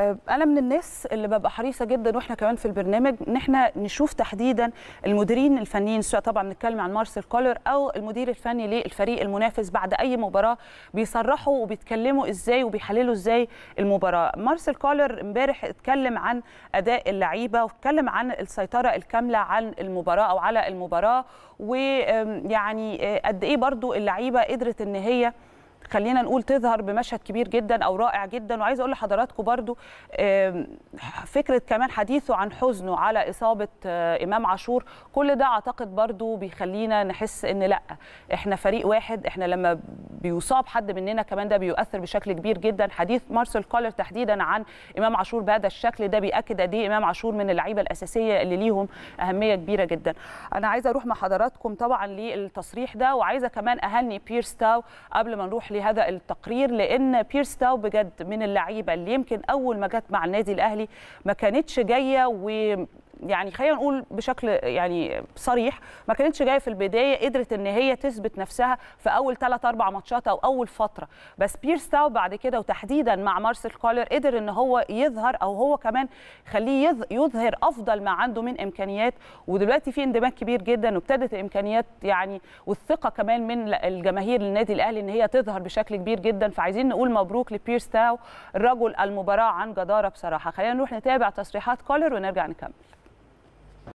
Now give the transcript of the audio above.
آه، انا من الناس اللي ببقى حريصه جدا واحنا كمان في البرنامج ان احنا نشوف تحديدا المديرين الفنيين سواء طبعا بنتكلم عن مارسيل كولر او المدير الفني للفريق المنافس بعد اي مباراه بيصرحوا وبيتكلموا ازاي وبيحللوا ازاي المباراه مارسيل كولر امبارح اتكلم عن اداء اللعيبه واتكلم عن السيطره الكامله عن المباراه او على المباراه ويعني آه، قد ايه برضو اللعيبه قدرت ان هي خلينا نقول تظهر بمشهد كبير جدا او رائع جدا وعايزه اقول لحضراتكم برضو فكره كمان حديثه عن حزنه على اصابه آه، امام عاشور كل ده اعتقد برضو بيخلينا نحس ان لا احنا فريق واحد احنا لما بيصاب حد مننا كمان ده بيؤثر بشكل كبير جدا حديث مارسيل كولر تحديدا عن امام عاشور بهذا الشكل ده بياكد قد ايه امام عاشور من اللعيبه الاساسيه اللي ليهم اهميه كبيره جدا انا عايزه اروح مع حضراتكم طبعا للتصريح ده وعايزه كمان اهني بيرستاو قبل ما نروح اروح لهذا التقرير لان بيرس تاو بجد من اللعيبه اللي يمكن اول ما جت مع النادي الاهلي ما كانتش جايه و يعني خلينا نقول بشكل يعني صريح ما كانتش جايه في البدايه قدرت ان هي تثبت نفسها في اول ثلاث اربع ماتشات او اول فتره بس بيرستاو بعد كده وتحديدا مع مارسيل كولر قدر ان هو يظهر او هو كمان خليه يظهر افضل ما عنده من امكانيات ودلوقتي في اندماج كبير جدا وابتدت الامكانيات يعني والثقه كمان من الجماهير للنادي الاهلي ان هي تظهر بشكل كبير جدا فعايزين نقول مبروك لبيرستاو رجل المباراه عن جداره بصراحه خلينا نروح نتابع تصريحات كولر ونرجع نكمل